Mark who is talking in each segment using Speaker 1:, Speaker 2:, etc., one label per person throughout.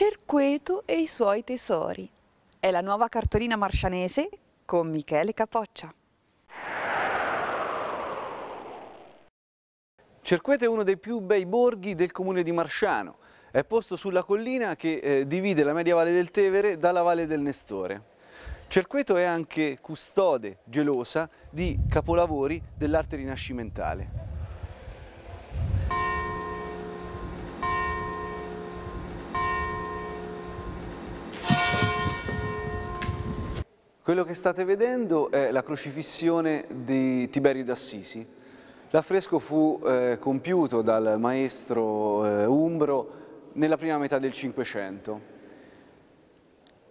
Speaker 1: Cerqueto e i suoi tesori. È la nuova cartolina marcianese con Michele Capoccia. Cerqueto è uno dei più bei borghi del comune di Marciano. È posto sulla collina che eh, divide la media valle del Tevere dalla valle del Nestore. Cerqueto è anche custode gelosa di capolavori dell'arte rinascimentale. Quello che state vedendo è la crocifissione di Tiberio d'Assisi. L'affresco fu eh, compiuto dal maestro eh, Umbro nella prima metà del Cinquecento,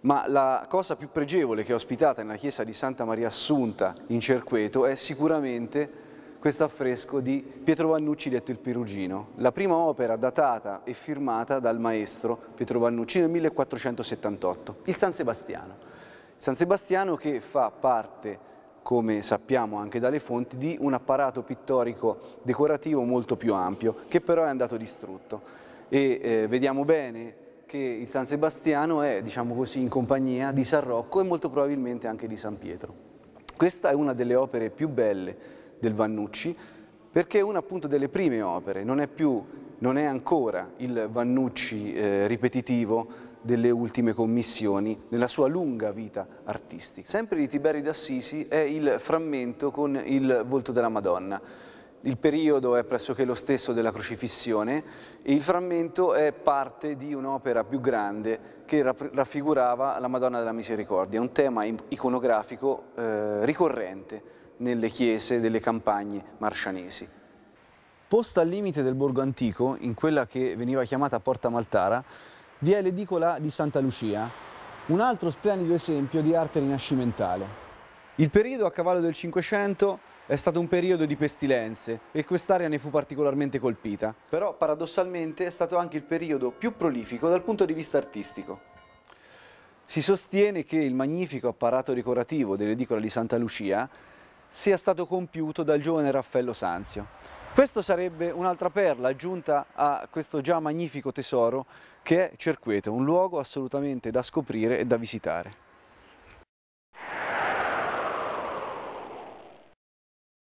Speaker 1: ma la cosa più pregevole che è ospitata nella chiesa di Santa Maria Assunta in Cerqueto è sicuramente questo affresco di Pietro Vannucci detto il Perugino, la prima opera datata e firmata dal maestro Pietro Vannucci nel 1478, il San Sebastiano. San Sebastiano che fa parte come sappiamo anche dalle fonti, di un apparato pittorico decorativo molto più ampio, che però è andato distrutto. E eh, vediamo bene che il San Sebastiano è, diciamo così, in compagnia di San Rocco e molto probabilmente anche di San Pietro. Questa è una delle opere più belle del Vannucci, perché è una appunto delle prime opere, non è più non è ancora il Vannucci eh, ripetitivo delle ultime commissioni nella sua lunga vita artistica. Sempre di Tiberi d'Assisi è il frammento con il volto della Madonna. Il periodo è pressoché lo stesso della crocifissione e il frammento è parte di un'opera più grande che raffigurava la Madonna della Misericordia, un tema iconografico eh, ricorrente nelle chiese delle campagne marcianesi. Posta al limite del borgo antico, in quella che veniva chiamata Porta Maltara, vi è l'edicola di Santa Lucia, un altro splendido esempio di arte rinascimentale. Il periodo a cavallo del Cinquecento è stato un periodo di pestilenze e quest'area ne fu particolarmente colpita, però paradossalmente è stato anche il periodo più prolifico dal punto di vista artistico. Si sostiene che il magnifico apparato decorativo dell'edicola di Santa Lucia sia stato compiuto dal giovane Raffaello Sanzio, questa sarebbe un'altra perla aggiunta a questo già magnifico tesoro che è Cerqueto, un luogo assolutamente da scoprire e da visitare.